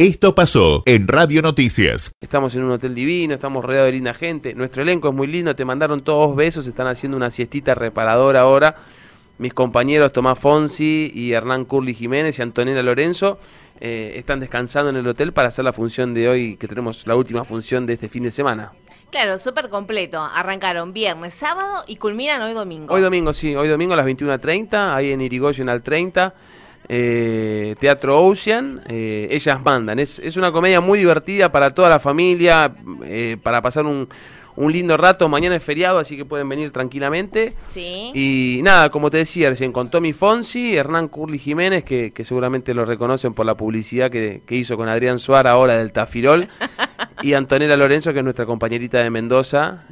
Esto pasó en Radio Noticias. Estamos en un hotel divino, estamos rodeados de linda gente. Nuestro elenco es muy lindo, te mandaron todos besos, están haciendo una siestita reparadora ahora. Mis compañeros Tomás Fonsi y Hernán Curly Jiménez y Antonella Lorenzo eh, están descansando en el hotel para hacer la función de hoy, que tenemos la última función de este fin de semana. Claro, súper completo. Arrancaron viernes, sábado y culminan hoy domingo. Hoy domingo, sí. Hoy domingo a las 21.30, ahí en Irigoyen al 30. Eh, Teatro Ocean, eh, ellas mandan. Es, una comedia muy divertida para toda la familia, eh, para pasar un, lindo rato. Mañana es feriado, así que pueden venir tranquilamente. Y nada, como te decía recién, con Tommy Fonsi, Hernán Curly Jiménez, que, seguramente lo reconocen por la publicidad que, hizo con Adrián Suárez ahora del Tafirol. y Antonella Lorenzo, que es nuestra compañerita de Mendoza.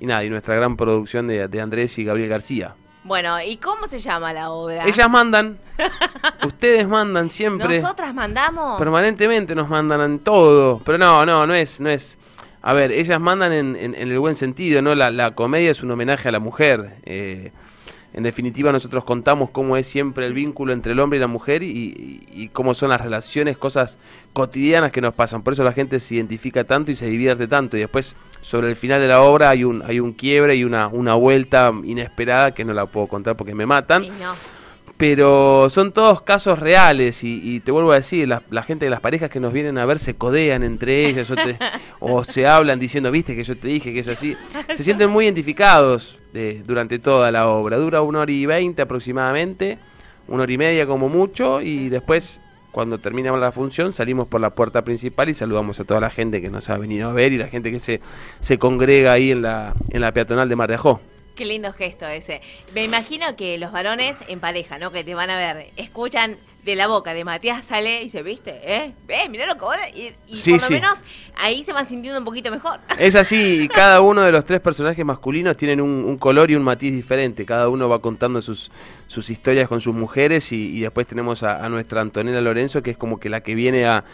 y nada, y nuestra gran producción de Andrés y Gabriel García. Bueno, ¿y cómo se llama la obra? Ellas mandan. Ustedes mandan siempre. Nosotras mandamos. Permanentemente nos mandan en todo. Pero no, no, no es, no es. A ver, ellas mandan en, el buen sentido, ¿no? La, comedia es un homenaje a la mujer. Eh, en definitiva, nosotros contamos cómo es siempre el vínculo entre el hombre y la mujer y, cómo son las relaciones, cosas cotidianas que nos pasan. Por eso la gente se identifica tanto y se divierte tanto. Y después sobre el final de la obra hay un, hay un quiebre y una, una vuelta inesperada que no la puedo contar porque me matan. Pero son todos casos reales y, te vuelvo a decir, la, gente de las parejas que nos vienen a ver se codean entre ellas o, se hablan diciendo, viste que yo te dije que es así. Se sienten muy identificados durante toda la obra. Dura una hora y veinte aproximadamente, una hora y media como mucho y después cuando terminamos la función salimos por la puerta principal y saludamos a toda la gente que nos ha venido a ver y la gente que se, se congrega ahí en la, en la peatonal de Mar Qué lindo gesto ese. Me imagino que los varones en pareja, ¿no? Que te van a ver, escuchan de la boca de Matías sale y dice, ¿viste? ¿Eh? Ve, Mirá lo que vos... Y, por lo menos ahí se va sintiendo un poquito mejor. Es así, cada uno de los tres personajes masculinos tienen un, color y un matiz diferente. Cada uno va contando sus, sus historias con sus mujeres y, después tenemos a, nuestra Antonella Lorenzo, que es como que la que viene a,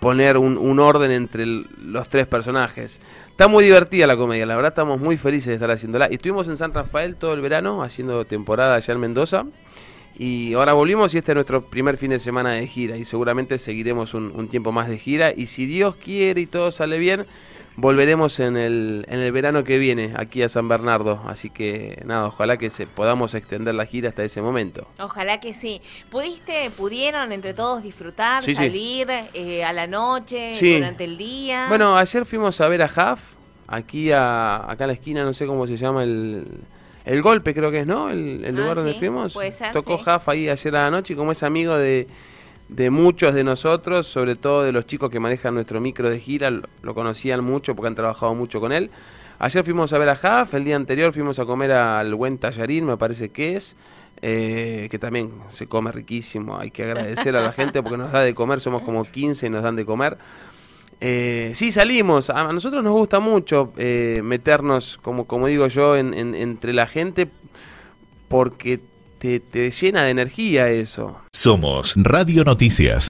poner un, un, orden entre los tres personajes. Está muy divertida la comedia, la verdad estamos muy felices de estar haciéndola. Y estuvimos en San Rafael todo el verano haciendo temporada allá en Mendoza. Y ahora volvimos y este es nuestro primer fin de semana de gira y seguramente seguiremos un, tiempo más de gira y si Dios quiere y todo sale bien, volveremos en el, en el verano que viene aquí a San Bernardo. Así que nada, ojalá que se, podamos extender la gira hasta ese momento. Ojalá que sí. ¿Pudiste, pudieron entre todos disfrutar, salir eh, a la noche, durante el día? Bueno, ayer fuimos a ver a Jaff, aquí a, acá a la esquina, no sé cómo se llama el el Golpe creo que es, ¿no? El, ah, lugar donde fuimos. Tocó Haff Jaffa ahí ayer a la noche y como es amigo de, muchos de nosotros, sobre todo de los chicos que manejan nuestro micro de gira, lo, conocían mucho porque han trabajado mucho con él. Ayer fuimos a ver a Jaffa, el día anterior fuimos a comer al buen tallarín, me parece que es. Eh, que también se come riquísimo, hay que agradecer a la gente porque nos da de comer, somos como 15 y nos dan de comer. Eh, sí, salimos. A nosotros nos gusta mucho eh, meternos, como, como digo yo, entre la gente porque te, te llena de energía eso. Somos Radio Noticias.